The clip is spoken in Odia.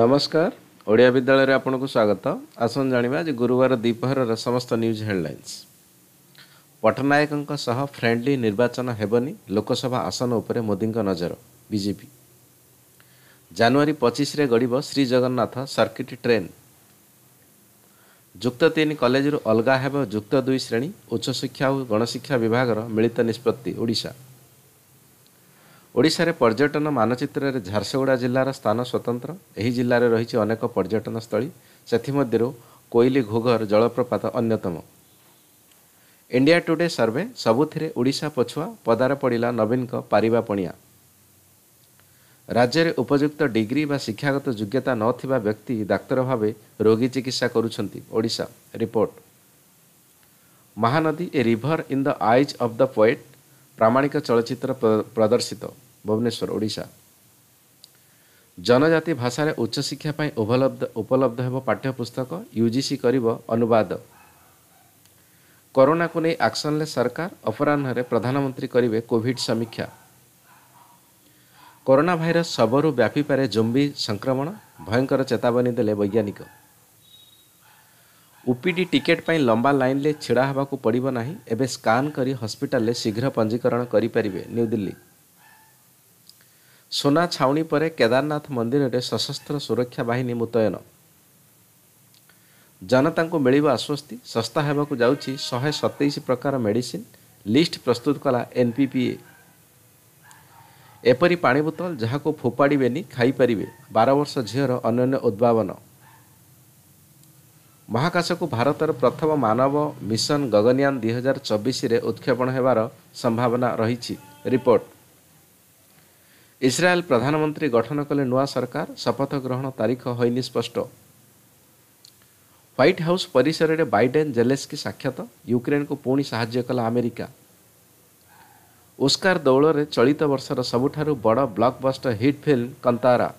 ନମସ୍କାର ଓଡ଼ିଆ ବିଦ୍ୟାଳୟରେ ଆପଣଙ୍କୁ ସ୍ୱାଗତ ଆସନ୍ତୁ ଜାଣିବା ଆଜି ଗୁରୁବାର ଦ୍ୱିପହରର ସମସ୍ତ ନ୍ୟୁଜ୍ ହେଡ଼ଲାଇନ୍ସ ପଟ୍ଟନାୟକଙ୍କ ସହ ଫ୍ରେଣ୍ଡଲି ନିର୍ବାଚନ ହେବନି ଲୋକସଭା ଆସନ ଉପରେ ମୋଦିଙ୍କ ନଜର ବିଜେପି ଜାନୁଆରୀ ପଚିଶରେ ଗଡ଼ିବ ଶ୍ରୀଜଗନ୍ନାଥ ସର୍କିଟ୍ ଟ୍ରେନ୍ ଯୁକ୍ତ ତିନି କଲେଜରୁ ଅଲଗା ହେବ ଯୁକ୍ତ ଦୁଇ ଶ୍ରେଣୀ ଉଚ୍ଚଶିକ୍ଷା ଓ ଗଣଶିକ୍ଷା ବିଭାଗର ମିଳିତ ନିଷ୍ପତ୍ତି ଓଡ଼ିଶା ଓଡ଼ିଶାରେ ପର୍ଯ୍ୟଟନ ମାନଚିତ୍ରରେ ଝାରସୁଗୁଡ଼ା ଜିଲ୍ଲାର ସ୍ଥାନ ସ୍ୱତନ୍ତ୍ର ଏହି ଜିଲ୍ଲାରେ ରହିଛି ଅନେକ ପର୍ଯ୍ୟଟନ ସ୍ଥଳୀ ସେଥିମଧ୍ୟରୁ କୋଇଲି ଘୁଘର ଜଳପ୍ରପାତ ଅନ୍ୟତମ ଇଣ୍ଡିଆ ଟୁଡେ ସର୍ଭେ ସବୁଥିରେ ଓଡ଼ିଶା ପଛୁଆ ପଦାରେ ପଡ଼ିଲା ନବୀନଙ୍କ ପାରିବା ପଣିଆ ରାଜ୍ୟରେ ଉପଯୁକ୍ତ ଡିଗ୍ରୀ ବା ଶିକ୍ଷାଗତ ଯୋଗ୍ୟତା ନଥିବା ବ୍ୟକ୍ତି ଡାକ୍ତର ଭାବେ ରୋଗୀ ଚିକିତ୍ସା କରୁଛନ୍ତି Odisha report Mahanadi a river in the eyes of the poet ପ୍ରାମାଣିକ ଚଳଚ୍ଚିତ୍ର ପ୍ରଦର୍ଶିତ ଭୁବନେଶ୍ୱର ଓଡ଼ିଶା ଜନଜାତି ଭାଷାରେ ଉଚ୍ଚଶିକ୍ଷା ପାଇଁ ଉପଲବ୍ଧ ଉପଲବ୍ଧ ହେବ ପାଠ୍ୟପୁସ୍ତକ ୟୁ ଜି ସି କରିବ ଅନୁବାଦ କରୋନାକୁ ନେଇ ଆକ୍ସନରେ ସରକାର ଅପରାହ୍ନରେ ପ୍ରଧାନମନ୍ତ୍ରୀ କରିବେ କୋଭିଡ୍ ସମୀକ୍ଷା କରୋନା ଭାଇରସ୍ ସବୁରୁ ବ୍ୟାପିପାରେ ଜୁମ୍ବି ସଂକ୍ରମଣ ଭୟଙ୍କର ଚେତାବନୀ ଦେଲେ ବୈଜ୍ଞାନିକ ଓପିଡ଼ି ଟିକେଟ୍ ପାଇଁ ଲମ୍ବା ଲାଇନ୍ରେ ଛିଡ଼ା ହେବାକୁ ପଡ଼ିବ ନାହିଁ ଏବେ ସ୍କାନ୍ କରି ହସ୍ପିଟାଲରେ ଶୀଘ୍ର ପଞ୍ଜୀକରଣ କରିପାରିବେ ନ୍ୟୁଦିଲ୍ଲୀ ସୁନା ଛାଉଣି ପରେ କେଦାରନାଥ ମନ୍ଦିରରେ ସଶସ୍ତ୍ର ସୁରକ୍ଷା ବାହିନୀ ମୁତୟନ ଜନତାଙ୍କୁ ମିଳିବ ଆଶ୍ୱସ୍ତି ଶସ୍ତା ହେବାକୁ ଯାଉଛି ଶହେ ସତେଇଶ ପ୍ରକାର ମେଡ଼ିସିନ୍ ଲିଷ୍ଟ ପ୍ରସ୍ତୁତ କଲା ଏନ୍ପିପିଏ ଏପରି ପାଣି ବୋତଲ ଯାହାକୁ ଫୋପାଡ଼ିବେନି ଖାଇପାରିବେ ବାରବର୍ଷ ଝିଅର ଅନନ୍ୟ ଉଦ୍ଭାବନ ମହାକାଶକୁ ଭାରତର ପ୍ରଥମ ମାନବ ମିଶନ ଗଗନିଆନ୍ ହଜାର ଚବିଶରେ ଉତ୍କ୍ଷେପଣ ହେବାର ସମ୍ଭାବନା ରହିଛି ରିପୋର୍ଟ ଇସ୍ରାଏଲ୍ ପ୍ରଧାନମନ୍ତ୍ରୀ ଗଠନ କଲେ ନୂଆ ସରକାର ଶପଥ ଗ୍ରହଣ ତାରିଖ ହୋଇନି ସ୍ପଷ୍ଟ ହ୍ୱାଇଟ୍ ହାଉସ୍ ପରିସରରେ ବାଇଡେନ୍ ଜେଲେସ୍କି ସାକ୍ଷାତ ୟୁକ୍ରେନ୍କୁ ପୁଣି ସାହାଯ୍ୟ କଲା ଆମେରିକା ଉସ୍କାର ଦୌଡ଼ରେ ଚଳିତ ବର୍ଷର ସବୁଠାରୁ ବଡ଼ ବ୍ଲକ୍ବଷ୍ଟର ହିଟ୍ ଫିଲ୍ମ କନ୍ତାରା